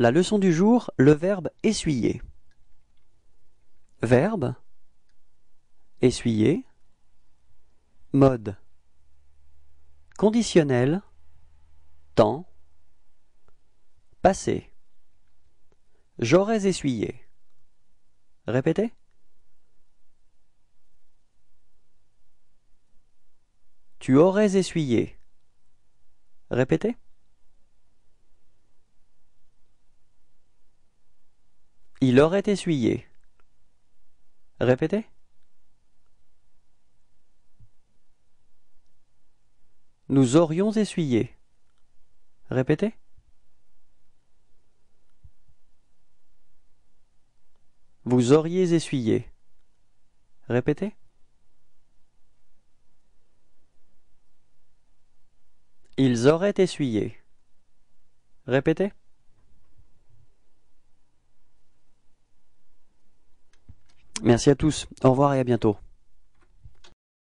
La leçon du jour, le verbe essuyer. Verbe essuyer mode conditionnel temps passé J'aurais essuyé. Répétez. Tu aurais essuyé. Répétez. Il aurait essuyé. Répétez. Nous aurions essuyé. Répétez. Vous auriez essuyé. Répétez. Ils auraient essuyé. Répétez. Merci à tous. Au revoir et à bientôt.